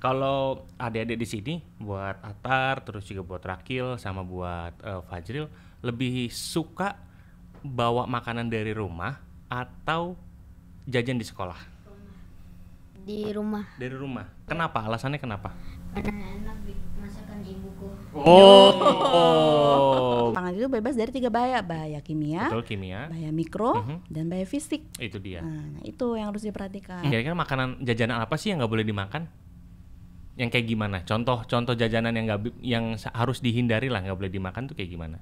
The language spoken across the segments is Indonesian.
Kalau adik-adik di sini buat Atar, terus juga buat Rakil sama buat uh, Fajril lebih suka bawa makanan dari rumah atau jajan di sekolah? Di rumah. Dari rumah. Kenapa? Alasannya kenapa? enak masakan ibuku. Oh. oh. Pangan itu bebas dari tiga bahaya, bahaya kimia, Betul, kimia. bahaya mikro, uh mhm. -huh. dan bahaya fisik. Itu dia. Nah, itu yang harus diperhatikan. Kira-kira makanan jajanan apa sih yang nggak boleh dimakan? yang kayak gimana? Contoh-contoh jajanan yang nggak yang harus dihindari lah nggak boleh dimakan tuh kayak gimana?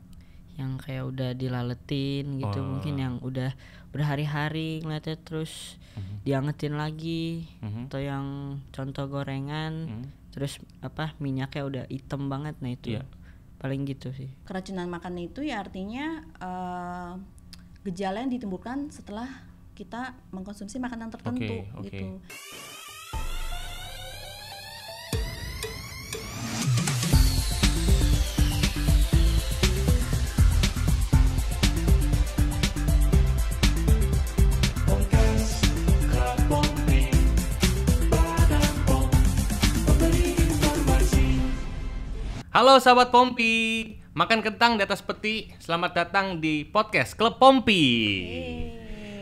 Yang kayak udah dilaletin gitu oh. mungkin yang udah berhari-hari ngeliatnya terus mm -hmm. diangetin lagi mm -hmm. atau yang contoh gorengan mm -hmm. terus apa minyaknya udah hitam banget nah itu yeah. paling gitu sih. Keracunan makan itu ya artinya uh, gejala yang ditimbulkan setelah kita mengkonsumsi makanan tertentu okay, okay. gitu. Halo sahabat Pompi, makan kentang di atas peti. Selamat datang di podcast Klub Pompi.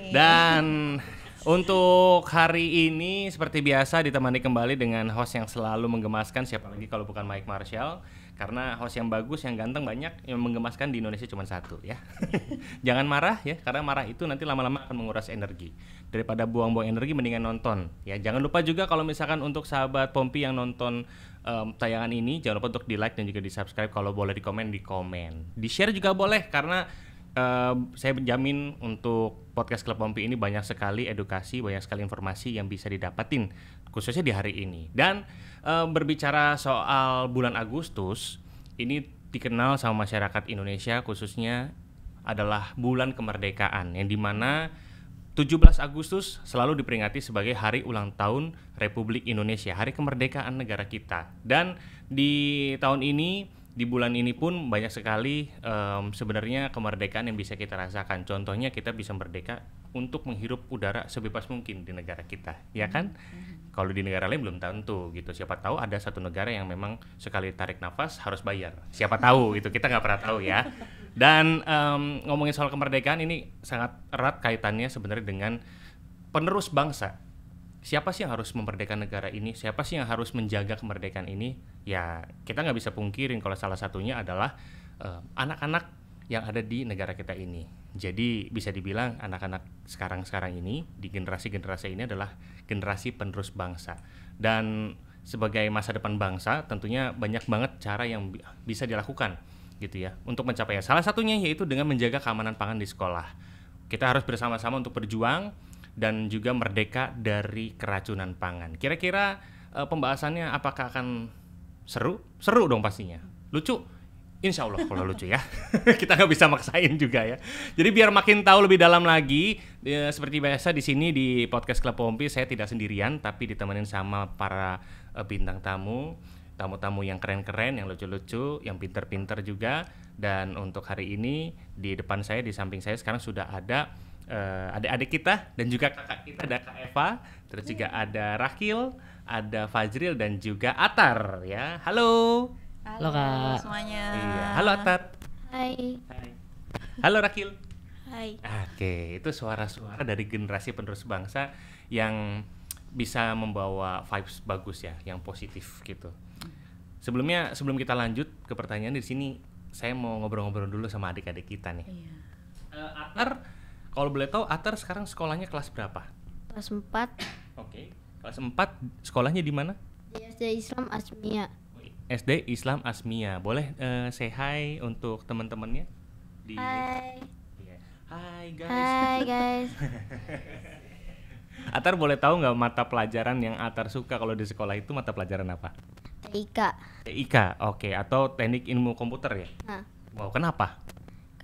Dan untuk hari ini seperti biasa ditemani kembali dengan host yang selalu menggemaskan siapa lagi kalau bukan Mike Marshall karena host yang bagus, yang ganteng banyak yang menggemaskan di Indonesia cuma satu ya. Jangan marah ya, karena marah itu nanti lama-lama akan menguras energi. Daripada buang-buang energi mendingan nonton ya. Jangan lupa juga kalau misalkan untuk sahabat Pompi yang nonton um, tayangan ini jangan lupa untuk di like dan juga di subscribe kalau boleh di komen di komen di share juga boleh karena Uh, saya jamin untuk podcast Klub Pompi ini banyak sekali edukasi, banyak sekali informasi yang bisa didapatin khususnya di hari ini. Dan uh, berbicara soal bulan Agustus, ini dikenal sama masyarakat Indonesia khususnya adalah bulan kemerdekaan yang dimana 17 Agustus selalu diperingati sebagai hari ulang tahun Republik Indonesia, hari kemerdekaan negara kita. Dan di tahun ini di bulan ini pun banyak sekali um, sebenarnya kemerdekaan yang bisa kita rasakan. Contohnya kita bisa merdeka untuk menghirup udara sebebas mungkin di negara kita, ya kan? Mm-hmm. Kalau di negara lain belum tentu gitu. Siapa tahu ada satu negara yang memang sekali tarik nafas harus bayar. Siapa tahu itu Kita nggak pernah tahu ya. Dan um, ngomongin soal kemerdekaan ini sangat erat kaitannya sebenarnya dengan penerus bangsa siapa sih yang harus memerdekakan negara ini siapa sih yang harus menjaga kemerdekaan ini ya kita nggak bisa pungkirin kalau salah satunya adalah anak eh, anak-anak yang ada di negara kita ini jadi bisa dibilang anak-anak sekarang-sekarang ini di generasi-generasi ini adalah generasi penerus bangsa dan sebagai masa depan bangsa tentunya banyak banget cara yang bi bisa dilakukan gitu ya untuk mencapai salah satunya yaitu dengan menjaga keamanan pangan di sekolah kita harus bersama-sama untuk berjuang dan juga merdeka dari keracunan pangan. Kira-kira e, pembahasannya apakah akan seru? Seru dong pastinya. Lucu? Insya Allah kalau lucu ya. Kita nggak bisa maksain juga ya. Jadi biar makin tahu lebih dalam lagi, e, seperti biasa di sini di podcast Club Pompi saya tidak sendirian, tapi ditemenin sama para e, bintang tamu tamu-tamu yang keren-keren, yang lucu-lucu, yang pinter-pinter juga. Dan untuk hari ini di depan saya, di samping saya sekarang sudah ada uh, adik-adik kita dan juga kakak kita ada Kak Eva, terus hmm. juga ada Rakil, ada Fajril dan juga Atar ya. Halo. Halo, Halo Kak. semuanya. Iya, halo Atar. Hai. Hai. Halo Rakil. Hai. Oke, itu suara-suara dari generasi penerus bangsa yang bisa membawa vibes bagus ya, yang positif gitu. Sebelumnya sebelum kita lanjut ke pertanyaan di sini, saya mau ngobrol-ngobrol dulu sama adik-adik kita nih. Iya. Uh, Atar kalau boleh tahu Atar sekarang sekolahnya kelas berapa? Kelas 4. Oke. Okay. Kelas 4 sekolahnya di mana? Di SD Islam Asmia. SD Islam Asmia. Boleh uh, say hi untuk teman-temannya? Di... Hai. Iya. Hai guys. Hai guys. Atar boleh tahu nggak mata pelajaran yang Atar suka kalau di sekolah itu mata pelajaran apa? TIK. TIK, oke. Okay. Atau teknik ilmu komputer ya? Nah. Wow, kenapa?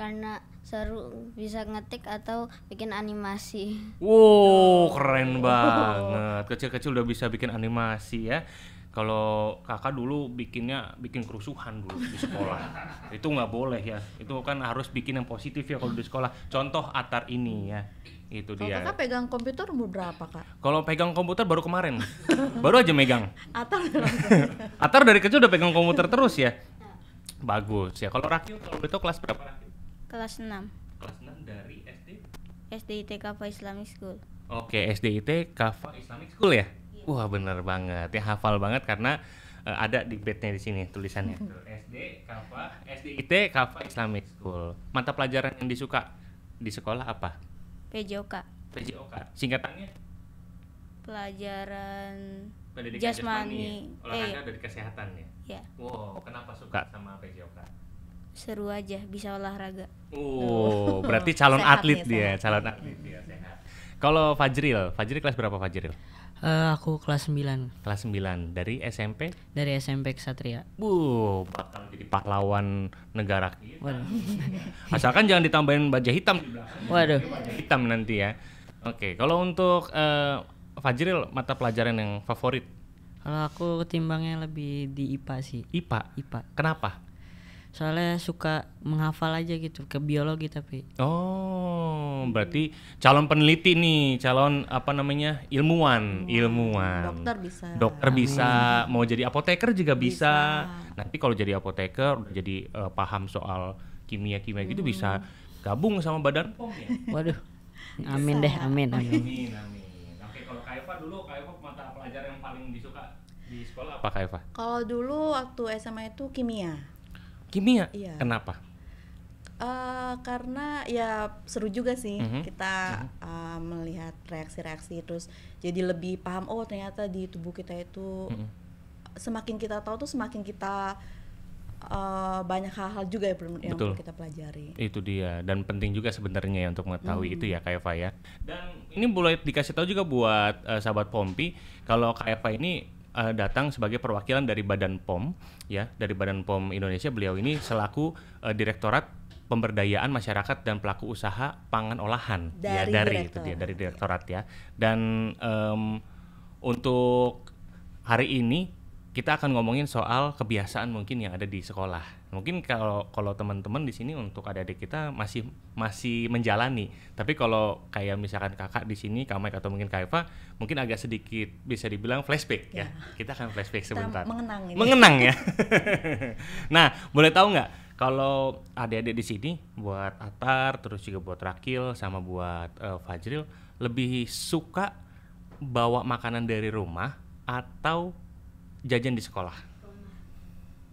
karena seru bisa ngetik atau bikin animasi. Wow, keren oh. banget. Kecil-kecil udah bisa bikin animasi ya. Kalau kakak dulu bikinnya bikin kerusuhan dulu di sekolah. itu nggak boleh ya. Itu kan harus bikin yang positif ya kalau di sekolah. Contoh Atar ini ya. Itu dia. Kakak pegang komputer umur berapa, Kak? Kalau pegang komputer baru kemarin. baru aja megang. Atar Atar dari kecil udah pegang komputer terus ya. Bagus ya. Kalau Rakyu, kalau itu kelas berapa Rakyu? Kelas 6. Kelas 6 dari SD? SDIT Kafa Islamic School. Oke, SDIT Kafa Islamic School ya? yeah. Wah, bener banget. Ya hafal banget karena uh, ada di bednya di sini tulisannya. SD Kafa SDIT Kafa Islamic School. Mata pelajaran yang disuka di sekolah apa? PJOK. PJOK. Singkatannya? Pelajaran Pendidikan jasmani. jasmani. Ya? Olahraga eh. dari kesehatan ya. yeah. Wow, kenapa suka sama PJOK? seru aja bisa olahraga. Oh, berarti calon sehat atlet ya, dia, sehat. calon atlet dia sehat. Kalau Fajril, Fajril kelas berapa Fajril? Uh, aku kelas 9 Kelas 9, dari SMP? Dari SMP Ksatria. Bu bakal jadi pahlawan negara kita Waduh. Asalkan jangan ditambahin baja hitam Waduh Hitam nanti ya Oke, kalau untuk uh, Fajril, mata pelajaran yang favorit? Kalau aku ketimbangnya lebih di IPA sih IPA? IPA Kenapa? soalnya suka menghafal aja gitu ke biologi tapi oh berarti calon peneliti nih calon apa namanya ilmuwan hmm. ilmuwan dokter bisa dokter bisa mau jadi apoteker juga bisa, bisa. nanti kalau jadi apoteker jadi uh, paham soal kimia kimia hmm. gitu bisa hmm. gabung sama badan pom ya waduh amin deh amin amin amin, amin. oke kalau Kaifa dulu Kaifa mata pelajaran yang paling disuka di sekolah apa Kaifa kalau dulu waktu SMA itu kimia kimia iya. kenapa Uh, karena ya seru juga sih mm -hmm. kita uh, melihat reaksi-reaksi terus jadi lebih paham oh ternyata di tubuh kita itu mm -hmm. semakin kita tahu tuh semakin kita uh, banyak hal-hal juga ya yang Betul. kita pelajari itu dia dan penting juga sebenarnya ya untuk mengetahui mm. itu ya Kak Eva ya dan ini boleh dikasih tahu juga buat uh, sahabat Pompi kalau Kak Eva ini uh, datang sebagai perwakilan dari Badan POM ya dari Badan POM Indonesia beliau ini selaku uh, direktorat pemberdayaan masyarakat dan pelaku usaha pangan olahan dari ya dari itu dia dari direktorat ya dan um, untuk hari ini kita akan ngomongin soal kebiasaan mungkin yang ada di sekolah mungkin kalau kalau teman-teman di sini untuk adik-adik kita masih masih menjalani tapi kalau kayak misalkan kakak di sini Kamek atau mungkin kaifa mungkin agak sedikit bisa dibilang flashback ya, ya. kita akan flashback sebentar mengenang ini. mengenang ya nah boleh tahu nggak kalau adik-adik di sini buat Atar terus juga buat Rakil sama buat uh, Fajril lebih suka bawa makanan dari rumah atau jajan di sekolah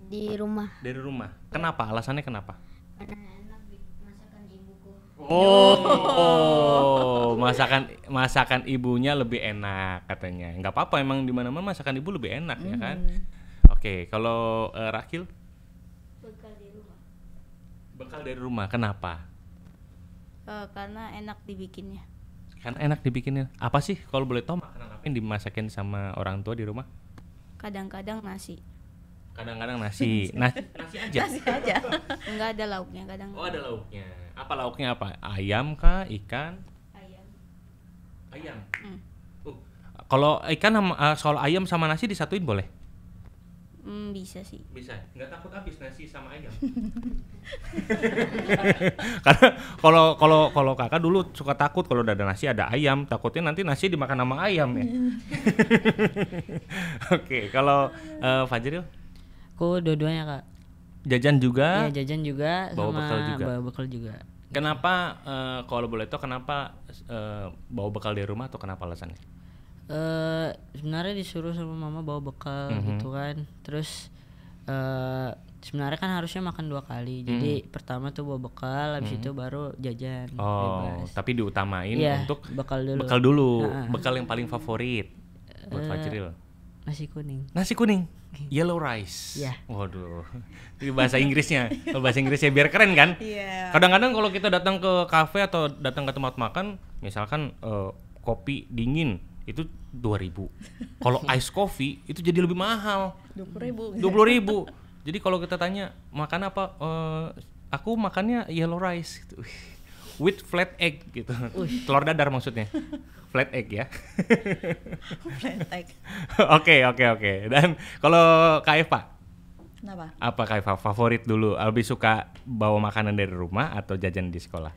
di rumah. Dari rumah. Kenapa? Alasannya kenapa? Karena enak masakan ibuku. Oh, oh, masakan masakan ibunya lebih enak katanya. Nggak apa-apa emang di mana-mana masakan ibu lebih enak hmm. ya kan. Hmm. Oke, okay, kalau uh, Rakil? Bekal dari rumah. Bekal dari rumah. Kenapa? Uh, karena enak dibikinnya. Karena enak dibikinnya. Apa sih kalau boleh tahu makanan apa yang dimasakin sama orang tua di rumah? Kadang-kadang nasi kadang-kadang nasi. nasi nasi aja nasi aja nggak ada lauknya kadang oh ada lauknya apa lauknya apa ayam kah ikan ayam ayam hmm. uh. kalau ikan uh, eh, soal ayam sama nasi disatuin boleh Hmm, bisa sih. Bisa. Nggak takut habis nasi sama ayam. Karena kalau kalau kalau kakak dulu suka takut kalau udah ada nasi ada ayam, takutnya nanti nasi dimakan sama ayam ya. Hmm. Oke, kalau uh, Fajril? Aku dua-duanya kak. Jajan juga? ya, jajan juga. Bawa sama bekal juga. Bawa bekal juga. Kenapa uh, kalau boleh tuh kenapa uh, bawa bekal di rumah atau kenapa alasannya? Uh, sebenarnya disuruh sama mama bawa bekal mm -hmm. gitu kan. Terus uh, sebenarnya kan harusnya makan dua kali. Mhm. Jadi hmm. pertama tuh bawa bekal, habis hmm. itu baru jajan. Oh, bebas. tapi diutamain ya, untuk bekal dulu. Bekal dulu. Nah. Bekal yang paling favorit buat uh, Fajril. Nasi kuning. Nasi kuning. Gitu. Yellow rice. Yeah. Waduh. Itu bahasa Inggrisnya. kalau oh, bahasa Inggrisnya biar keren kan? Yeah. Kadang-kadang kalau kita datang ke kafe atau datang ke tempat makan, misalkan uh, kopi dingin itu 2000. Kalau ice coffee itu jadi lebih mahal. 20.000. 20.000. jadi kalau kita tanya makan apa uh, aku makannya yellow rice gitu. With flat egg gitu. Telur dadar maksudnya flat egg ya. flat egg. Oke oke oke. Dan kalau Kak Eva? Kenapa? Apa Kak Eva favorit dulu? Albi suka bawa makanan dari rumah atau jajan di sekolah?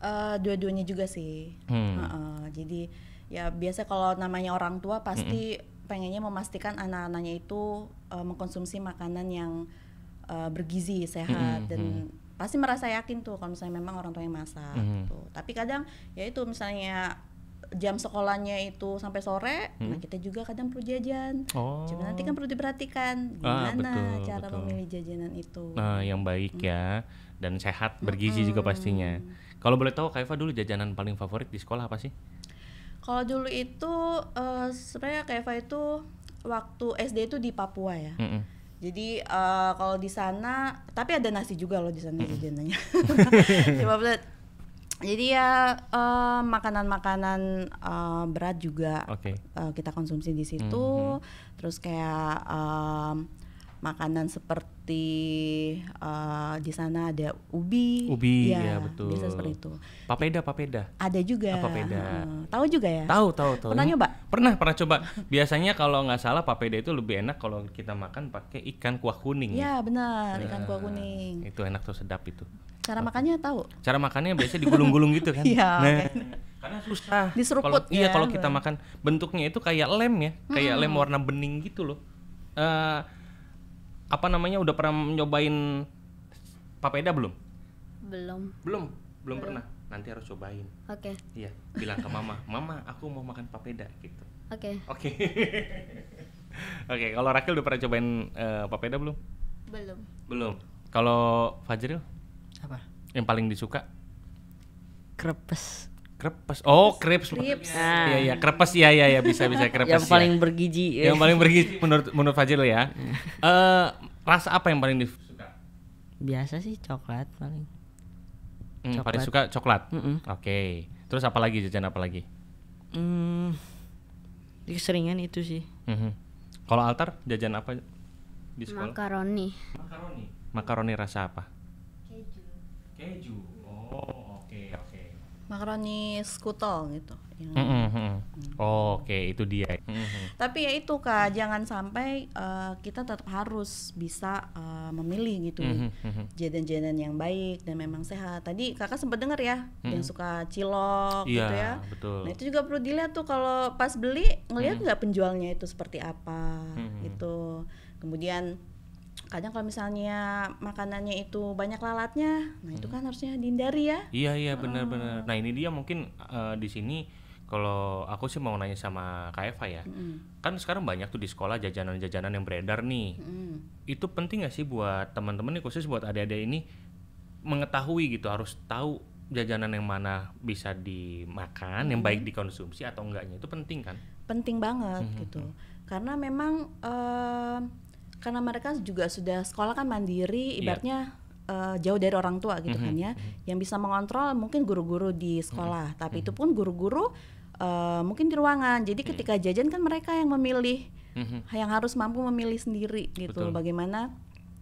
Uh, dua-duanya juga sih. Hmm. Uh -uh. Jadi ya biasa kalau namanya orang tua pasti mm -mm. pengennya memastikan anak-anaknya itu uh, mengkonsumsi makanan yang uh, bergizi, sehat mm -mm. dan pasti merasa yakin tuh kalau misalnya memang orang tua yang masak mm -hmm. gitu. Tapi kadang ya itu misalnya jam sekolahnya itu sampai sore, nah hmm. nah kita juga kadang perlu jajan. Oh. Cuma nanti kan perlu diperhatikan ah, gimana ah, betul, cara betul. memilih jajanan itu. Nah, yang baik hmm. ya dan sehat hmm. bergizi hmm. juga pastinya. Hmm. Kalau boleh tahu Kaifa dulu jajanan paling favorit di sekolah apa sih? Kalau dulu itu uh, sebenarnya Kaifa itu waktu SD itu di Papua ya. Hmm. hmm. Jadi uh, kalau di sana, tapi ada nasi juga loh di sana mm jajanannya. jadi ya eh, makanan-makanan uh, berat juga okay. uh, eh, kita konsumsi di situ. Mm -hmm. Terus kayak um, makanan seperti uh, di sana ada ubi. Ubi ya, ya betul. bisa seperti itu. Papeda, papeda. Ada juga. Ah, papeda. Hmm. Tahu juga ya? Tahu, tahu, tahu. Pernah nyoba? Pernah, pernah coba. Biasanya kalau nggak salah papeda itu lebih enak kalau kita makan pakai ikan kuah kuning. Ya, iya, benar, nah, ikan kuah kuning. Itu enak tuh sedap itu. Cara makannya tahu? Cara makannya biasanya digulung-gulung gitu kan. Iya. nah, karena susah diseruput kalo, iya, ya iya kalau kita makan bentuknya itu kayak lem ya kayak hmm. lem warna bening gitu loh uh, apa namanya udah pernah nyobain papeda belum? Belum. Belum, belum, belum. pernah. Nanti harus cobain. Oke. Okay. Iya, bilang ke mama, "Mama, aku mau makan papeda." gitu. Oke. Oke. Oke, kalau Rakil udah pernah cobain uh, papeda belum? Belum. Belum. Kalau Fajril? Apa? Yang paling disuka? Krepes. Krepes. Oh, krepes ah. Iya, iya, krepes. Iya, iya, ya bisa bisa krepes. yang paling ya. bergizi. Yang paling bergizi menurut menurut Fajril ya. Eh, uh, rasa apa yang paling disuka? Biasa sih coklat paling. Hmm, coklat. paling suka coklat. Mm -mm. Oke. Okay. Terus apa lagi jajan apa lagi? Hmm. seringan itu sih. Mm -hmm. Kalau altar jajan apa di sekolah? Makaroni. Makaroni. Makaroni rasa apa? Keju. Keju. Oh makaroni skutel gitu. Mm -hmm. Mm. Oh, Oke, okay. itu dia. Mm -hmm. Tapi ya itu kak, jangan sampai uh, kita tetap harus bisa uh, memilih gitu mm -hmm. jajanan-jajanan yang baik dan memang sehat. Tadi kakak sempat dengar ya, mm -hmm. yang suka cilok yeah, gitu ya. Betul. Nah itu juga perlu dilihat tuh kalau pas beli ngelihat nggak mm -hmm. penjualnya itu seperti apa mm -hmm. gitu. Kemudian kadang kalau misalnya makanannya itu banyak lalatnya nah itu hmm. kan harusnya dihindari ya iya iya benar-benar oh. nah ini dia mungkin uh, di sini kalau aku sih mau nanya sama Kak Eva ya, hmm. kan sekarang banyak tuh di sekolah jajanan-jajanan yang beredar nih. Hmm. Itu penting gak sih buat teman-teman nih khusus buat adik-adik ini mengetahui gitu harus tahu jajanan yang mana bisa dimakan, hmm. yang baik dikonsumsi atau enggaknya itu penting kan? Penting banget -hmm. gitu, karena memang uh, karena mereka juga sudah sekolah kan mandiri iya. ibaratnya yeah. uh, jauh dari orang tua gitu mm -hmm. kan mhm. ya mm -hmm. yang bisa mengontrol mungkin guru-guru di sekolah mm -hmm. tapi mm -hmm. itu pun guru-guru uh, mungkin di ruangan jadi mhm. ketika jajan kan mereka yang memilih mm -hmm. yang harus mampu memilih sendiri gitu Betul. bagaimana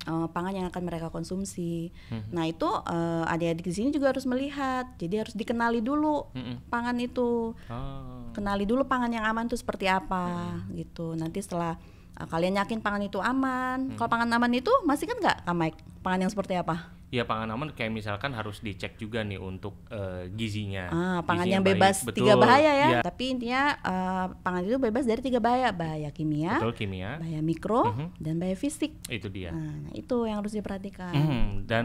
eh, pangan yang akan mereka konsumsi. hmm Nah itu uh, adik-adik di sini juga harus melihat, jadi harus dikenali dulu hmm pangan itu, oh. kenali dulu pangan yang aman itu seperti apa hmm gitu. Nanti setelah Nah, kalian yakin pangan itu aman. Hmm. Kalau pangan aman itu masih kan nggak Kak Pangan yang seperti apa? Ya pangan aman kayak misalkan harus dicek juga nih untuk uh, gizinya. Ah, pangan gizinya yang bebas baik. tiga Betul. bahaya ya. ya. Tapi intinya uh, pangan itu bebas dari tiga bahaya, bahaya kimia, Betul, kimia. bahaya mikro, mm -hmm. dan bahaya fisik. Itu dia. Nah, nah itu yang harus diperhatikan. Mm, dan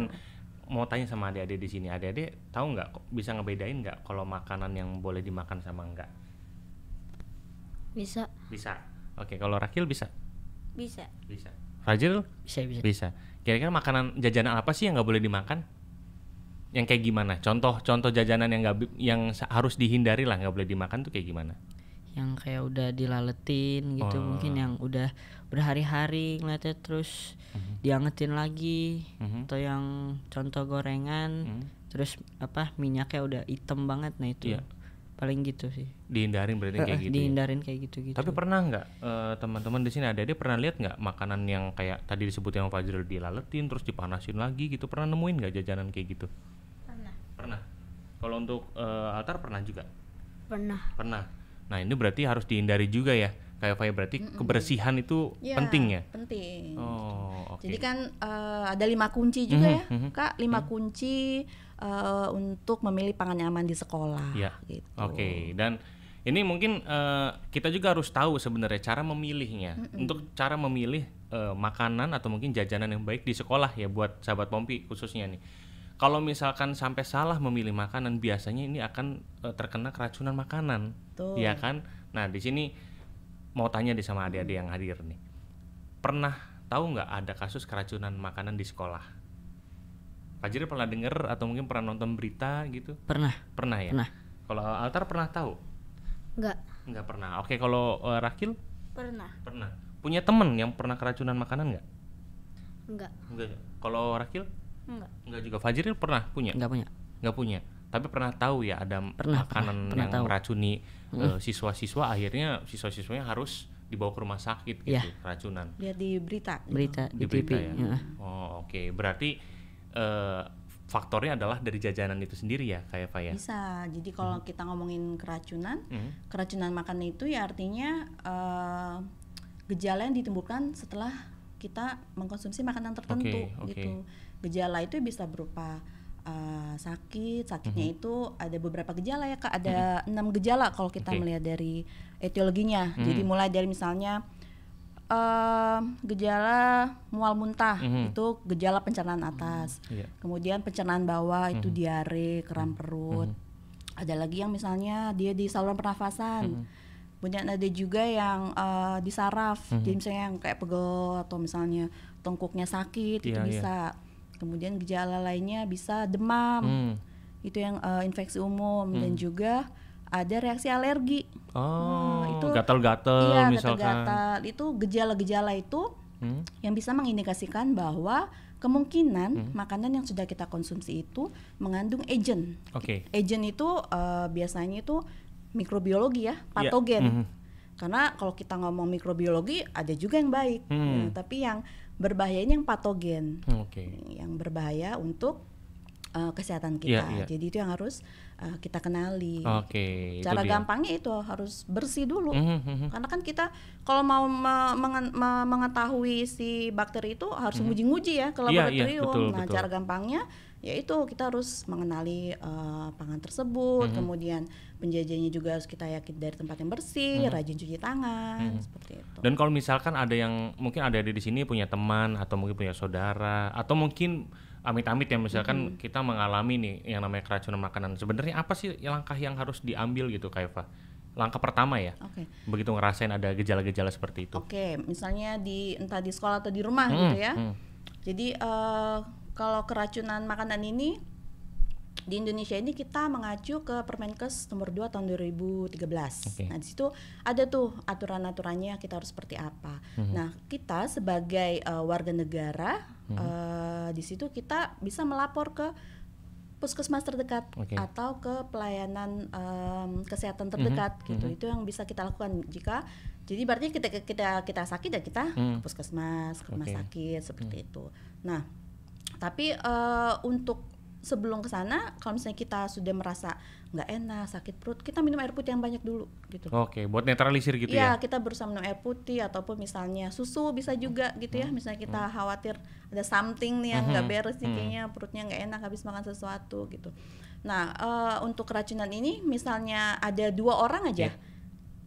mau tanya sama adik-adik di sini, adik-adik tahu nggak bisa ngebedain nggak kalau makanan yang boleh dimakan sama enggak? Bisa. Bisa. Oke, kalau Rakil bisa. Bisa. Bisa. Fajir? Bisa, bisa. Bisa. Kira-kira makanan jajanan apa sih yang nggak boleh dimakan? Yang kayak gimana? Contoh-contoh jajanan yang nggak yang harus dihindari lah nggak boleh dimakan tuh kayak gimana? Yang kayak udah dilaletin gitu oh. mungkin yang udah berhari-hari ngeliatnya terus mm -hmm. diangetin lagi mm -hmm. atau yang contoh gorengan mm -hmm. terus apa minyaknya udah hitam banget nah itu. Yeah paling gitu sih dihindarin berarti kayak gitu ya? dihindarin kayak gitu gitu tapi pernah nggak uh, teman-teman di sini ada dia pernah lihat nggak makanan yang kayak tadi disebut yang Fajrul dilaletin terus dipanasin lagi gitu pernah nemuin nggak jajanan kayak gitu pernah pernah kalau untuk uh, altar pernah juga pernah pernah nah ini berarti harus dihindari juga ya kayak Faya berarti mm -mm. kebersihan itu ya, penting ya penting oh okay. jadi kan uh, ada lima kunci juga mm -hmm, ya mm-hmm. kak lima mm -hmm. kunci uh, untuk memilih pangan yang aman di sekolah. Ya. Gitu. Oke, okay. dan ini mungkin uh, kita juga harus tahu sebenarnya cara memilihnya. Mm -mm. Untuk cara memilih uh, makanan atau mungkin jajanan yang baik di sekolah ya buat sahabat Pompi khususnya nih. Kalau misalkan sampai salah memilih makanan, biasanya ini akan uh, terkena keracunan makanan. Tuh. Ya kan? Nah, di sini mau tanya di sama adik-adik mm. yang hadir nih. Pernah tahu nggak ada kasus keracunan makanan di sekolah? Fajri pernah denger atau mungkin pernah nonton berita gitu? Pernah. Pernah ya? Pernah. Kalau Altar pernah tahu? Enggak. Enggak pernah. Oke, kalau uh, Rakil? Pernah. Pernah. Punya temen yang pernah keracunan makanan enggak? Enggak. Enggak. Ya? Kalau Rakil? Enggak. Enggak juga. Fajri pernah punya? Enggak punya. Enggak punya. Tapi pernah tahu ya ada pernah, makanan pernah, pernah yang tahu. meracuni mm. uh, siswa-siswa akhirnya siswa-siswanya harus dibawa ke rumah sakit gitu yeah. keracunan. Lihat di berita. Gitu. Berita di, di berita ya. Yeah. Oh, oke. Okay. Berarti uh, faktornya adalah dari jajanan itu sendiri ya kayak apa ya? Bisa. Jadi kalau hmm. kita ngomongin keracunan, hmm. keracunan makanan itu ya artinya uh, gejala yang ditimbulkan setelah kita mengkonsumsi makanan tertentu okay, okay. gitu. Gejala itu bisa berupa uh, sakit, sakitnya mm -hmm. itu ada beberapa gejala ya Kak, ada hmm. enam mm -hmm. gejala kalau kita okay. melihat dari etiologinya. Mm -hmm. Jadi mulai dari misalnya um, gejala mual muntah mm -hmm. itu gejala pencernaan atas. Mm -hmm. yeah. Kemudian pencernaan bawah itu mm -hmm. diare, kram perut. Mm -hmm. Ada lagi yang misalnya dia di saluran pernafasan. Mm -hmm. Kemudian ada juga yang uh, di saraf, mm -hmm. jadi misalnya yang kayak pegel atau misalnya tengkuknya sakit yeah, itu iya, iya. bisa. Yeah. Kemudian gejala lainnya bisa demam, mm. itu yang uh, infeksi umum mm. dan mhm. juga ada reaksi alergi. Oh, hmm, itu gatal-gatal iya, misalkan. Gatal-gatal itu gejala-gejala itu hmm? yang bisa mengindikasikan bahwa kemungkinan hmm? makanan yang sudah kita konsumsi itu mengandung agent, Oke. Okay. Agent itu uh, biasanya itu mikrobiologi ya, iya. patogen. Yeah. Mm -hmm. Karena kalau kita ngomong mikrobiologi ada juga yang baik, hmm. ya, tapi yang berbahaya ini yang patogen. Hmm, okay. Yang berbahaya untuk uh, kesehatan kita. Yeah, yeah. Jadi itu yang harus uh, kita kenali. Oke. Okay, Cara itu gampangnya itu harus bersih dulu. Mm -hmm. Karena kan kita kalau mau mengen mengetahui si bakteri itu harus mhm. nguji-nguji mm -hmm. ya ke iya, iya, laboratorium. Yeah, yeah, betul, nah, betul. cara gampangnya yaitu kita harus mengenali uh, pangan tersebut, mm -hmm. kemudian penjajahnya juga harus kita yakin dari tempat yang bersih, mm -hmm. rajin cuci tangan, mm -hmm. seperti itu. Dan kalau misalkan ada yang mungkin ada di sini punya teman atau mungkin punya saudara atau mungkin amit-amit ya misalkan mm -hmm. kita mengalami nih yang namanya keracunan makanan. Sebenarnya apa sih langkah yang harus diambil gitu Eva? Langkah pertama ya. Okay. Begitu ngerasain ada gejala-gejala seperti itu. Oke, okay. misalnya di entah di sekolah atau di rumah mm, gitu ya. Mm. Jadi uh, kalau keracunan makanan ini di Indonesia ini kita mengacu ke Permenkes nomor 2 tahun 2013. Okay. Nah, di situ ada tuh aturan-aturannya kita harus seperti apa. Mm -hmm. Nah, kita sebagai uh, warga negara mm -hmm. uh, di situ kita bisa melapor ke puskesmas terdekat okay. atau ke pelayanan um, kesehatan terdekat mm -hmm. gitu. Mm -hmm. Itu yang bisa kita lakukan jika jadi berarti kita kita kita sakit ya kita mm. ke puskesmas, ke rumah okay. sakit seperti mm. itu. Nah, tapi uh, untuk sebelum ke sana kalau misalnya kita sudah merasa nggak enak sakit perut kita minum air putih yang banyak dulu gitu oke okay, buat netralisir gitu ya, ya kita berusaha minum air putih ataupun misalnya susu bisa juga gitu ya hmm. misalnya kita hmm. khawatir ada something nih yang hmm, nggak beres nih kayaknya perutnya nggak enak habis makan sesuatu gitu nah uh, untuk keracunan ini misalnya ada dua orang aja yeah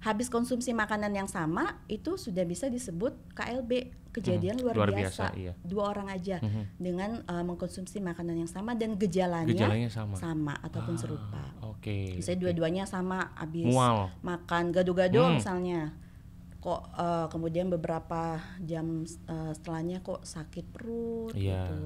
habis konsumsi makanan yang sama itu sudah bisa disebut KLB kejadian hmm, luar, luar biasa, biasa iya. dua orang aja mm hmm. dengan uh, mengkonsumsi makanan yang sama dan gejalanya, gejalanya sama. sama ataupun ah, serupa. Oke. Okay, misalnya okay. dua-duanya sama habis Mual. makan gado-gado hmm. misalnya kok uh, kemudian beberapa jam uh, setelahnya kok sakit perut yeah. gitu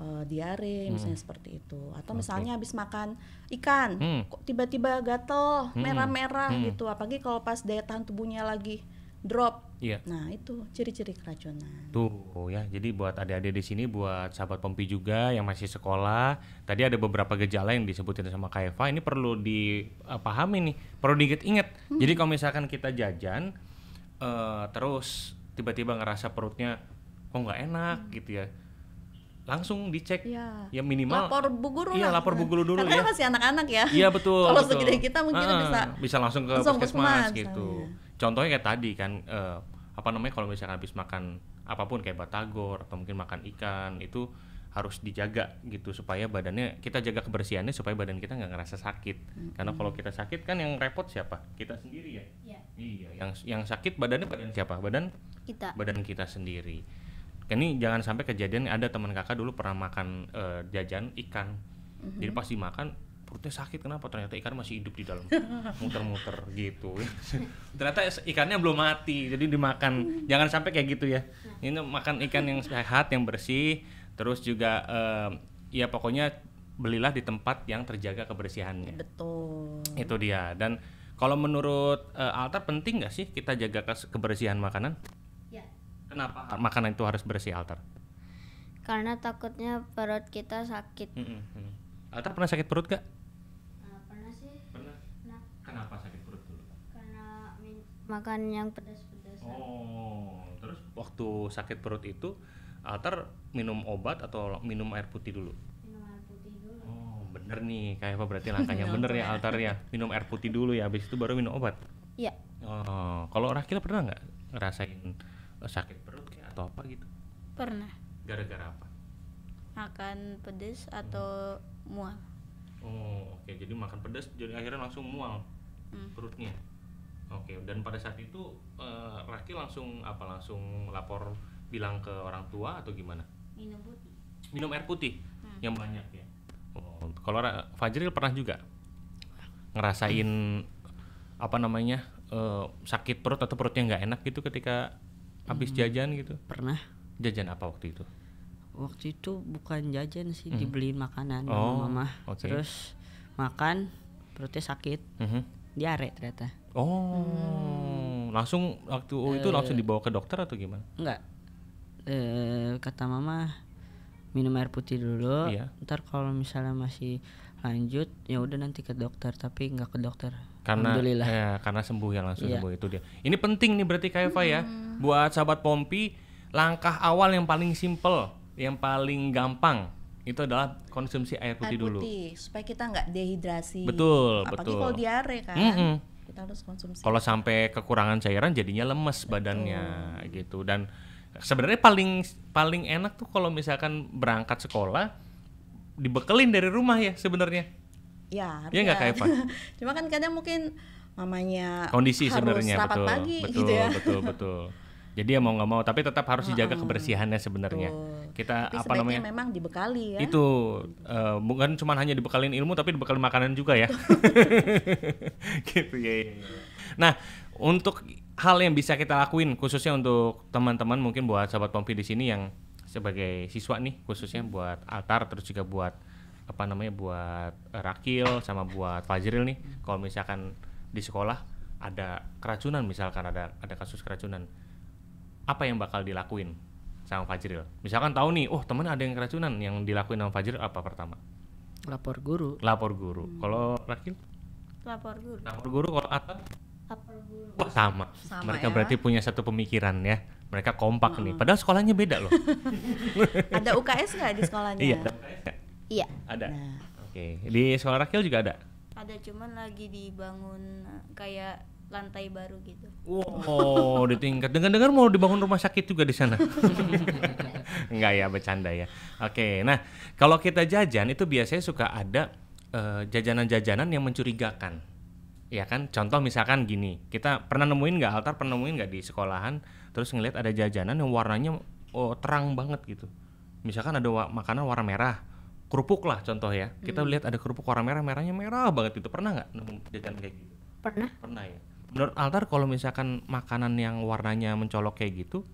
uh, diare hmm. misalnya seperti itu atau okay. misalnya habis makan ikan hmm. kok tiba-tiba gatel hmm. merah-merah hmm. gitu apalagi kalau pas daya tahan tubuhnya lagi drop Iya. Nah itu ciri-ciri keracunan. Tuh oh ya, jadi buat adik-adik di sini, buat sahabat Pompi juga yang masih sekolah, tadi ada beberapa gejala yang disebutin sama Kak ini perlu dipahami nih, perlu diinget-inget. Hmm. Jadi kalau misalkan kita jajan, uh, terus tiba-tiba ngerasa perutnya kok oh, nggak enak hmm. gitu ya, langsung dicek ya, ya minimal lapor bu guru iya lapor bu guru dulu Karena ya masih anak-anak ya iya betul kalau segede kita mungkin bisa bisa langsung ke langsung puskesmas gitu ya. contohnya kayak tadi kan uh, apa namanya kalau misalkan habis makan apapun kayak batagor atau mungkin makan ikan itu harus dijaga gitu supaya badannya kita jaga kebersihannya supaya badan kita nggak ngerasa sakit mm-hmm. karena kalau kita sakit kan yang repot siapa kita sendiri ya yeah. iya yang yang sakit badannya badan siapa badan kita badan kita sendiri ini jangan sampai kejadian ada teman kakak dulu pernah makan uh, jajan ikan mm-hmm. jadi pasti makan perutnya sakit kenapa ternyata ikan masih hidup di dalam muter-muter gitu ternyata ikannya belum mati jadi dimakan mhm. jangan sampai kayak gitu ya iya. ini makan ikan yang sehat yang bersih terus juga uh, ya pokoknya belilah di tempat yang terjaga kebersihannya betul itu dia dan kalau menurut uh, Altar penting nggak sih kita jaga kebersihan makanan Kenapa? Makanan itu harus bersih altar. Karena takutnya perut kita sakit. Mm hmm. Altar pernah sakit perut gak? Uh, eh, pernah sih. Pernah. Nah. Kenapa sakit perut dulu? Karena makan yang pedas-pedas. Oh, terus waktu sakit perut itu Altar minum obat atau minum air putih dulu? Minum air putih dulu. Oh, bener nih. Kayak apa berarti langkahnya bener ya Altar ya. Minum air putih dulu ya, habis itu baru minum obat. Iya. Oh, kalau orang kita pernah nggak ngerasain Eh, sakit perut kayak atau apa gitu pernah gara-gara apa makan pedes atau hmm. mual oh oke okay. jadi makan pedes jadi akhirnya langsung mual hmm. perutnya oke okay. dan pada saat itu uh, eh, Raki langsung apa langsung lapor bilang ke orang tua atau gimana minum putih minum air putih hmm. yang banyak ya oh, kalau Fajril pernah juga ngerasain apa namanya uh, sakit perut atau perutnya nggak enak gitu ketika habis hmm. jajan gitu pernah jajan apa waktu itu waktu itu bukan jajan sih hmm. dibeliin makanan oh, sama mama okay. terus makan perutnya sakit hmm. diare ternyata oh hmm. langsung waktu uh, itu eh, langsung dibawa ke dokter atau gimana enggak uh, kata mama minum air putih dulu iya. ntar kalau misalnya masih lanjut ya udah nanti ke dokter tapi nggak ke dokter karena ya karena sembuh ya langsung yeah. sembuh itu dia. Ini penting nih berarti Kak Eva ya. hmm. ya buat sahabat Pompi langkah awal yang paling simple, yang paling gampang itu adalah konsumsi air putih, air putih dulu supaya kita nggak dehidrasi. Betul, Apalagi betul. kalau diare kan. Mm -hmm. Kita harus konsumsi. Kalau sampai kekurangan cairan jadinya lemes betul. badannya gitu dan sebenarnya paling paling enak tuh kalau misalkan berangkat sekolah dibekelin dari rumah ya sebenarnya Ya, harus. Iya ya. kayak Pak. Cuma kan kadang mungkin mamanya kondisi sebenarnya betul, pagi, gitu betul, gitu ya. betul, betul. Jadi ya mau nggak mau, tapi tetap harus dijaga kebersihannya sebenarnya. Kita tapi apa namanya? Memang dibekali ya. Itu uh, bukan cuma hanya dibekalin ilmu, tapi dibekali makanan juga ya. gitu ya. Nah, untuk hal yang bisa kita lakuin khususnya untuk teman-teman mungkin buat sahabat pompi di sini yang sebagai siswa nih khususnya mm. buat altar terus juga buat apa namanya buat eh, Rakil sama buat Fajril nih kalau misalkan di sekolah ada keracunan misalkan ada ada kasus keracunan apa yang bakal dilakuin sama Fajril misalkan tahu nih oh temen ada yang keracunan yang dilakuin sama Fajril apa pertama lapor guru lapor guru hmm. kalau Rakil lapor guru lapor guru kalau Atan lapor guru wah sama, sama mereka ya. berarti punya satu pemikiran ya mereka kompak hmm. nih padahal sekolahnya beda loh ada UKS nggak di sekolahnya iya Iya. Ada. Nah. Oke. Okay. Di sekolah Rakil juga ada? Ada, cuman lagi dibangun eh, kayak lantai baru gitu. Wow, di tingkat. Dengar-dengar mau dibangun rumah sakit juga di sana. Enggak ya, bercanda ya. Oke, nah kalau kita jajan itu biasanya suka ada jajanan eh, jajanan-jajanan yang mencurigakan. Ya kan, contoh misalkan gini, kita pernah nemuin nggak altar, pernah nemuin nggak di sekolahan, terus ngelihat ada jajanan yang warnanya oh, terang banget gitu. Misalkan ada wa makanan warna merah, kerupuk lah contoh ya kita hmm. lihat ada kerupuk warna merah merahnya merah banget itu pernah nggak nemu jajan kayak gitu pernah pernah ya menurut altar kalau misalkan makanan yang warnanya mencolok kayak gitu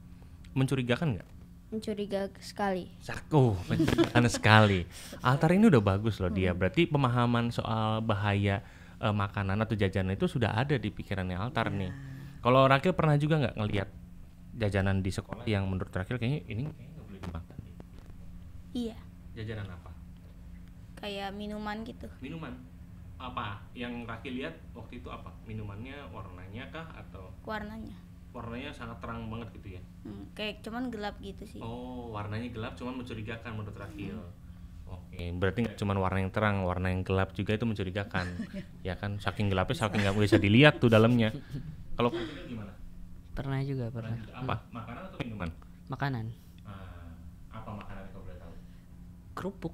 mencurigakan nggak oh, mencurigakan sekali saku mencurigakan sekali altar ini udah bagus loh hmm. dia berarti pemahaman soal bahaya uh, makanan atau jajanan itu sudah ada di pikirannya altar ya. nih kalau Rakil pernah juga nggak ngelihat jajanan di sekolah yang menurut Rakil kayaknya ini kayaknya boleh dimakan iya jajanan apa kayak minuman gitu minuman apa yang Raki lihat waktu itu apa minumannya warnanya kah atau warnanya warnanya sangat terang banget gitu ya hmm, kayak cuman gelap gitu sih oh warnanya gelap cuman mencurigakan menurut Raki hmm. oke berarti nggak cuman warna yang terang warna yang gelap juga itu mencurigakan ya kan saking gelapnya saking nggak bisa dilihat tuh dalamnya kalau gimana pernah juga pernah, juga. apa hmm. makanan atau minuman makanan ah, apa makanan yang kau boleh tahu kerupuk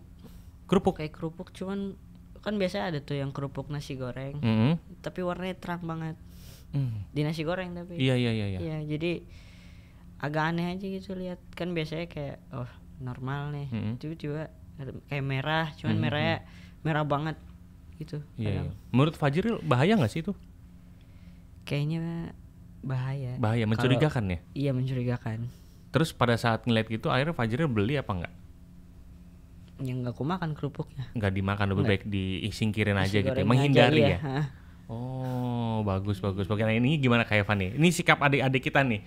kerupuk kayak kerupuk cuman kan biasanya ada tuh yang kerupuk nasi goreng mm -hmm. tapi warnanya terang banget mm. di nasi goreng tapi iya, iya iya iya iya jadi agak aneh aja gitu lihat kan biasanya kayak oh normal nih mm mm-hmm. juga kayak merah cuman mm -hmm. merahnya merah banget gitu iya, yeah. menurut Fajril bahaya nggak sih itu kayaknya bahaya bahaya mencurigakan Kalo, ya iya mencurigakan terus pada saat ngeliat gitu akhirnya Fajril beli apa enggak yang nggak aku makan kerupuknya nggak dimakan lebih baik disingkirin aja gitu ya. menghindari ya, iya. oh bagus bagus bagaimana ini gimana kak Evan ini sikap adik-adik kita nih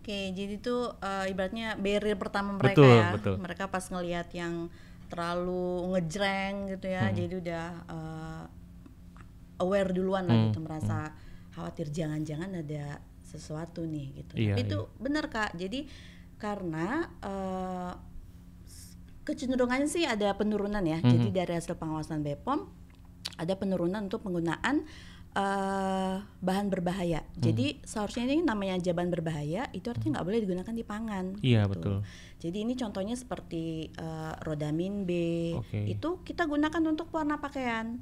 Oke, jadi itu uh, eh, ibaratnya barrier pertama mereka betul, ya. Betul. Mereka pas ngelihat yang terlalu ngejreng gitu ya, hmm. jadi udah uh, aware duluan hmm. gitu, merasa hmm. khawatir jangan-jangan ada sesuatu nih gitu. Iya, Tapi itu iya. benar kak. Jadi karena uh, kecenderungannya sih ada penurunan ya. Mm -hmm. Jadi dari hasil pengawasan BPOM ada penurunan untuk penggunaan uh, bahan berbahaya. Hmm. Jadi seharusnya ini namanya jaban berbahaya itu artinya nggak boleh digunakan di pangan. Iya gitu. betul. Jadi ini contohnya seperti uh, rodamin B okay. itu kita gunakan untuk warna pakaian.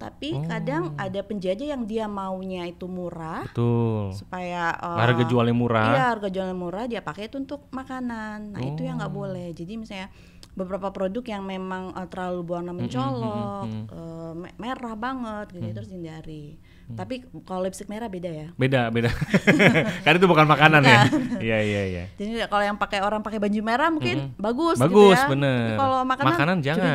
Tapi oh. kadang ada penjajah yang dia maunya itu murah, Betul. supaya uh, harga jualnya murah. Iya harga jualnya murah dia pakai itu untuk makanan. Nah oh. itu yang nggak oh. boleh. Jadi misalnya beberapa produk yang memang uh, terlalu berwarna mencolok, mm -hmm, mm -hmm. Uh, merah banget gitu mm. terus hindari. Mm. Tapi kalau lipstick merah beda ya? Beda, beda. Karena itu bukan makanan ya. Iya, iya, iya. Jadi kalau yang pakai orang pakai baju merah mungkin mm -hmm. bagus Bagus, gitu ya. bener. Kalau makanan, makanan jangan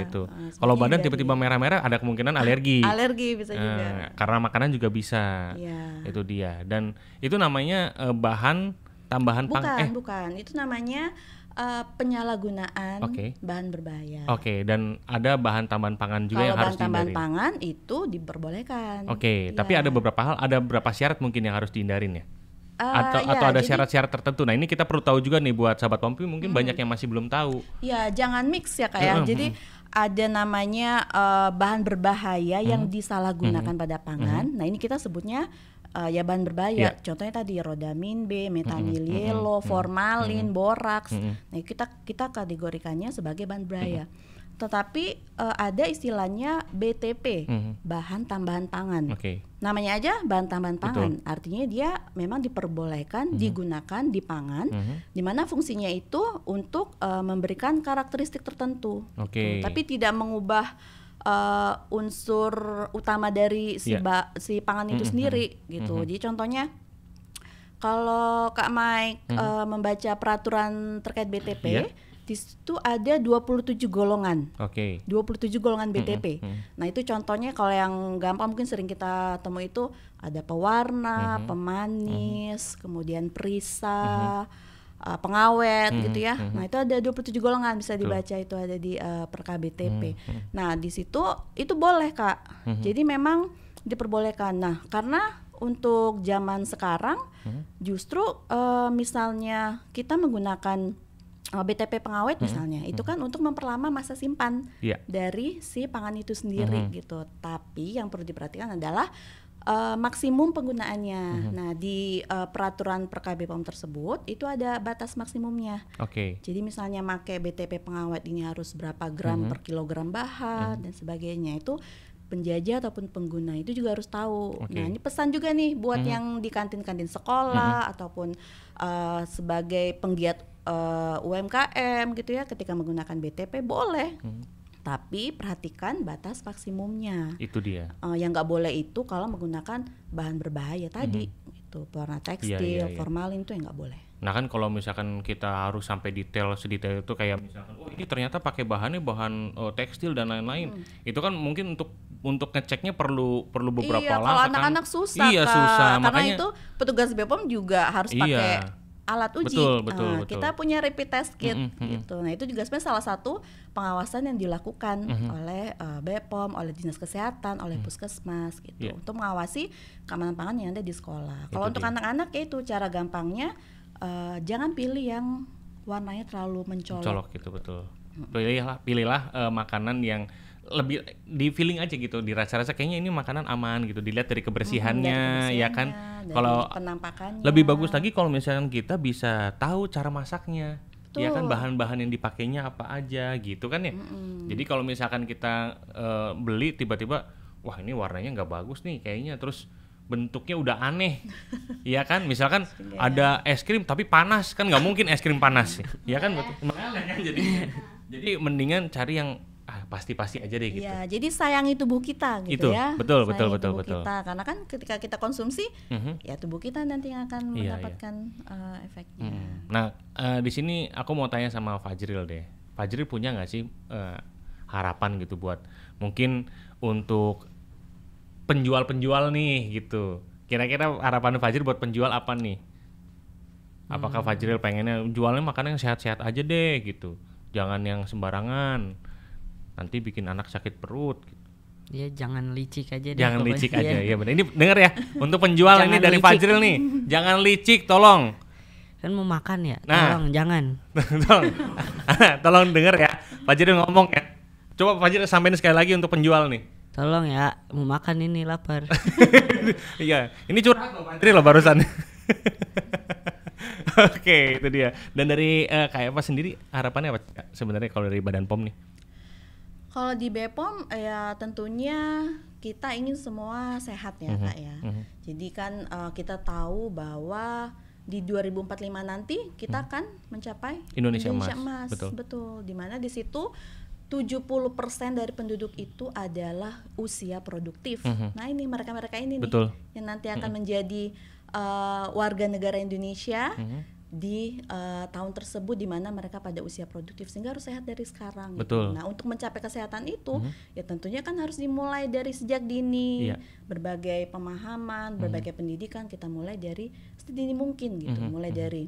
gitu. uh, kalau badan tiba-tiba merah-merah ada kemungkinan alergi. alergi bisa eh, juga. karena makanan juga bisa. Yeah. Itu dia. Dan itu namanya uh, bahan tambahan bukan, pang eh bukan. Itu namanya uh, penyalahgunaan okay. bahan berbahaya. Oke, okay. dan ada bahan tambahan pangan juga Kalau yang harus dihindari. bahan tambahan pangan itu diperbolehkan. Oke, okay. ya. tapi ada beberapa hal, ada beberapa syarat mungkin yang harus dihindarin ya. Uh, atau ya, atau ada syarat-syarat tertentu. Nah, ini kita perlu tahu juga nih buat sahabat Pompi mungkin hmm. banyak yang masih belum tahu. Ya, jangan mix ya kayak. Hmm. Ya. Jadi ada namanya uh, bahan berbahaya hmm. yang mm-hmm. disalahgunakan hmm. pada pangan. Hmm. Nah, ini kita sebutnya uh, eh, ya bahan berbahaya. Yeah. Contohnya tadi rodamin B, metanil yellow, mm-hmm. formalin, mm-hmm. boraks. Mm-hmm. Nah, kita kita kategorikannya sebagai bahan berbahaya. Mm-hmm. Tetapi uh, ada istilahnya BTP, mm-hmm. bahan tambahan pangan. Okay. Namanya aja bahan tambahan pangan. Betul. Artinya dia memang diperbolehkan mm-hmm. digunakan di pangan mm-hmm. di mana fungsinya itu untuk uh, memberikan karakteristik tertentu. Okay. Tapi tidak mengubah uh, unsur utama dari si, yeah. si pangan itu mm -hmm. sendiri gitu. Mm -hmm. Jadi contohnya kalau Kak Mike mm -hmm. uh, membaca peraturan terkait BTP yeah. Di situ ada 27 golongan. Oke. Okay. 27 golongan BTP. Mm -hmm. Nah, itu contohnya kalau yang gampang mungkin sering kita temui itu ada pewarna, mm -hmm. pemanis, mm -hmm. kemudian perisa, mm -hmm uh, pengawet hmm, gitu ya. Hmm. Nah, itu ada 27 golongan bisa dibaca itu ada di uh, per KBTP. Hmm, hmm. Nah, di situ itu boleh, Kak. Hmm, hmm. Jadi memang diperbolehkan. Nah, karena untuk zaman sekarang hmm. justru uh, misalnya kita menggunakan BTP pengawet hmm. misalnya hmm. itu kan untuk memperlama masa simpan yeah. dari si pangan itu sendiri hmm. gitu. Tapi yang perlu diperhatikan adalah uh, maksimum penggunaannya. Mm -hmm. Nah, di uh, peraturan per KBPOM tersebut itu ada batas maksimumnya. Oke. Okay. Jadi misalnya make BTP pengawet ini harus berapa gram mm -hmm. per kilogram bahan mm -hmm. dan sebagainya itu penjajah ataupun pengguna itu juga harus tahu. Okay. Nah, ini pesan juga nih buat mm -hmm. yang di kantin-kantin sekolah mm -hmm. ataupun uh, sebagai penggiat uh, UMKM gitu ya ketika menggunakan BTP boleh. Mm -hmm tapi perhatikan batas maksimumnya. Itu dia. Uh, yang nggak boleh itu kalau menggunakan bahan berbahaya tadi, mm-hmm. itu pewarna iya, tekstil, yeah, yeah, yeah. formalin itu yang nggak boleh. Nah kan kalau misalkan kita harus sampai detail sedetail itu kayak misalkan, oh ini ternyata pakai bahannya bahan uh, tekstil dan lain-lain, hmm. itu kan mungkin untuk untuk ngeceknya perlu perlu beberapa iya, lama. Kalau kan? anak-anak susah, iya kan? susah. Karena makanya, itu petugas BPOM juga harus iya. pakai alat uji. Betul, ah, betul, uh, betul. Kita punya rapid test kit mm -hmm. gitu. Nah, itu juga sebenarnya salah satu pengawasan yang dilakukan mm -hmm. oleh uh, eh, BPOM, oleh Dinas Kesehatan, oleh mm -hmm. Puskesmas gitu yeah. untuk mengawasi keamanan pangan yang ada di sekolah. Kalau untuk anak-anak ya itu cara gampangnya uh, jangan pilih yang warnanya terlalu mencolok. Mencolok gitu betul. Pilihlah pilihlah uh, makanan yang lebih di feeling aja gitu dirasa-rasa kayaknya ini makanan aman gitu dilihat dari kebersihannya, hmm, dari kebersihannya ya kan kalau penampakannya lebih bagus lagi kalau misalnya kita bisa tahu cara masaknya Betul. ya kan bahan-bahan yang dipakainya apa aja gitu kan ya hmm. jadi kalau misalkan kita uh, beli tiba-tiba wah ini warnanya nggak bagus nih kayaknya terus bentuknya udah aneh ya kan misalkan ya. ada es krim tapi panas kan nggak mungkin es krim panas ya kan betul iya. kan jadi jadi mendingan cari yang ah pasti-pasti aja deh iya, gitu. ya jadi sayangi tubuh kita gitu itu, ya. Betul, sayangi betul, betul, betul. Kita karena kan ketika kita konsumsi, mm-hmm. ya tubuh kita nanti yang akan iya, iya. mendapatkan iya. Uh, efeknya. mm Nah, uh, di sini aku mau tanya sama Fajril deh. Fajril punya nggak sih uh, harapan gitu buat mungkin untuk penjual-penjual nih gitu. Kira-kira harapan Fajril buat penjual apa nih? Apakah hmm. Fajril pengennya jualnya makanan yang sehat-sehat aja deh gitu. Jangan yang sembarangan nanti bikin anak sakit perut gitu. Ya jangan licik aja deh. Jangan licik aja. Ya, ya benar. Ini dengar ya untuk penjual ini dari licik. Fajril nih. Jangan licik tolong. Kan mau makan ya. Nah. Tolong jangan. tolong. tolong dengar ya. Fajril ngomong ya. Coba Fajril sampaikan sekali lagi untuk penjual nih. Tolong ya, mau makan ini lapar. Iya, ini curhat loh Fajril loh barusan. Oke, itu dia. Dan dari uh, eh, KFA sendiri harapannya apa sebenarnya kalau dari Badan POM nih? Kalau di BePom ya tentunya kita ingin semua sehat ya mm -hmm. kak ya. Mm -hmm. Jadi kan uh, kita tahu bahwa di 2045 nanti kita hmm. akan mencapai Indonesia, Indonesia emas. emas. Betul. Betul. Di mana di situ 70% dari penduduk itu adalah usia produktif. Mm -hmm. Nah, ini mereka-mereka ini Betul. nih yang nanti akan mm -hmm. menjadi uh, warga negara Indonesia. Mm -hmm di uh, tahun tersebut di mana mereka pada usia produktif sehingga harus sehat dari sekarang. Gitu. Nah untuk mencapai kesehatan itu hmm. ya tentunya kan harus dimulai dari sejak dini, iya. berbagai pemahaman, mhm. berbagai hmm. pendidikan kita mulai dari sedini mungkin gitu, hmm. mulai mhm. dari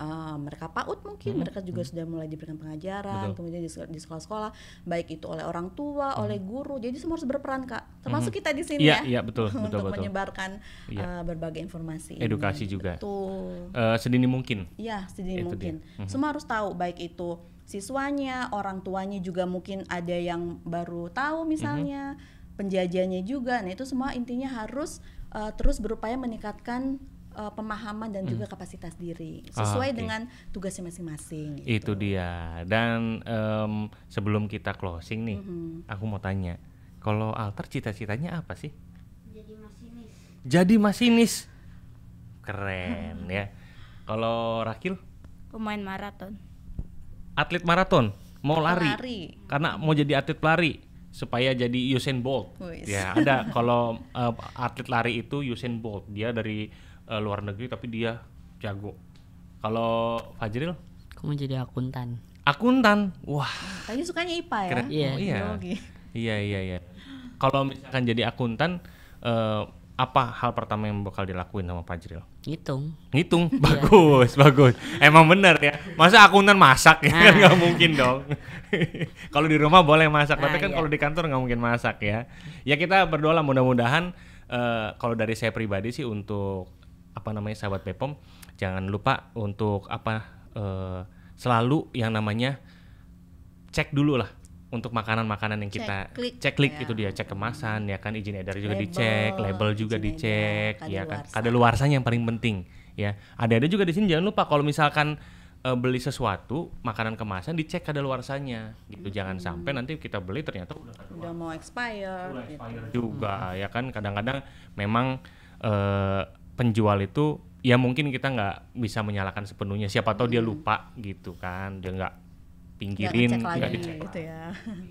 uh, mereka paut mungkin hmm. mereka juga hmm. sudah mulai diberikan pengajaran Betul. kemudian di, sekolah-sekolah baik itu oleh orang tua hmm. oleh guru jadi semua harus berperan kak termasuk hmm. kita di sini iya, ya, ya, ya betul, untuk betul, betul. menyebarkan ya. Uh, berbagai informasi edukasi ini. juga betul uh, sedini mungkin ya sedini itu mungkin dia. Hmm. semua harus tahu baik itu siswanya orang tuanya juga mungkin ada yang baru tahu hmm. misalnya hmm. penjajahnya juga nah itu semua intinya harus uh, terus berupaya meningkatkan uh, pemahaman dan hmm. juga kapasitas diri ah, sesuai okay. dengan tugasnya masing-masing. Gitu. Itu dia. Dan um, sebelum kita closing nih, hmm. aku mau tanya, kalau Alter cita-citanya apa sih? Jadi masinis. Jadi masinis, keren ya. Kalau Rakil? Pemain maraton. Atlet maraton, mau lari. lari. Karena mau jadi atlet lari supaya jadi Usain Bolt. Wiss. Ya, ada kalau uh, atlet lari itu Usain Bolt, dia dari uh, luar negeri tapi dia jago. Kalau Fajril? Aku mau jadi akuntan. Akuntan, wah. Tadi sukanya IPA ya? Yeah. Oh, iya. iya. Okay. Iya iya iya. Kalau misalkan jadi akuntan, uh, apa hal pertama yang bakal dilakuin sama Fajril? Ngitung. Ngitung, iya. bagus bagus. Emang bener ya. Masa akuntan masak ya kan nggak mungkin dong. kalau di rumah boleh masak, nah, tapi ah, kan iya. kalau di kantor nggak mungkin masak ya. Ya kita berdoa mudah-mudahan uh, kalau dari saya pribadi sih untuk apa namanya sahabat Bepom jangan lupa untuk apa uh, selalu yang namanya cek dulu lah untuk makanan-makanan yang kita cek, cek klik ya. itu dia cek kemasan ya kan izin edar juga label, dicek label juga dicek ya kan ada luarsanya yang paling penting ya ada ada juga di sini jangan lupa kalau misalkan uh, beli sesuatu makanan kemasan dicek ada luarsanya gitu hmm. jangan sampai nanti kita beli ternyata udah udah mau expire, udah gitu. expire gitu. juga hmm. ya kan kadang-kadang memang uh, penjual itu ya mungkin kita nggak bisa menyalahkan sepenuhnya siapa tahu dia hmm. lupa gitu kan dia nggak pinggirin nggak dicek gitu ya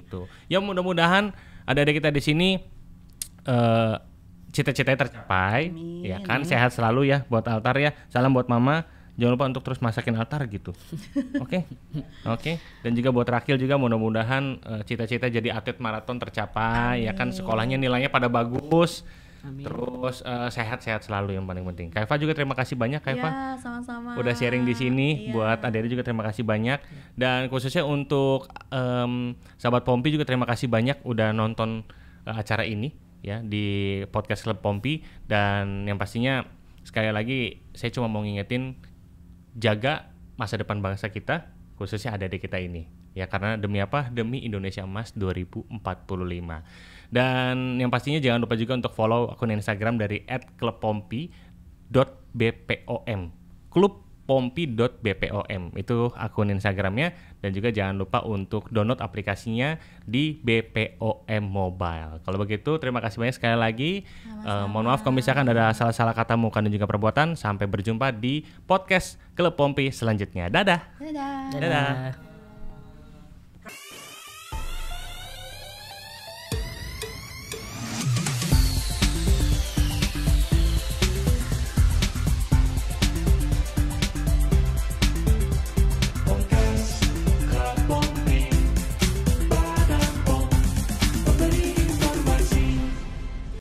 gitu. ya mudah-mudahan ada ada kita di sini uh, cita-citanya tercapai amin, ya kan sehat selalu ya buat altar ya salam buat mama jangan lupa untuk terus masakin altar gitu oke oke okay? dan juga buat Rakil juga mudah-mudahan uh, cita-cita jadi atlet maraton tercapai amin. ya kan sekolahnya nilainya pada bagus Amin. Terus eh, sehat-sehat uh, selalu yang paling penting. Kaifa juga terima kasih banyak Kaifa. Iya, sama-sama. Udah sharing di sini ya. buat Adere juga terima kasih banyak iya. dan khususnya untuk um, sahabat Pompi juga terima kasih banyak udah nonton uh, acara ini ya di podcast Club Pompi dan yang pastinya sekali lagi saya cuma mau ngingetin jaga masa depan bangsa kita khususnya Adere kita ini. Ya karena demi apa? Demi Indonesia Emas 2045. Dan yang pastinya jangan lupa juga untuk follow akun Instagram dari @klubpompi.bpom. Klub pompi.bpom itu akun Instagramnya dan juga jangan lupa untuk download aplikasinya di BPOM Mobile. Kalau begitu terima kasih banyak sekali lagi. Uh, mohon maaf kalau misalkan ada salah-salah kata muka dan juga perbuatan. Sampai berjumpa di podcast Klub Pompi selanjutnya. Dadah. Dadah. Dadah. Dadah.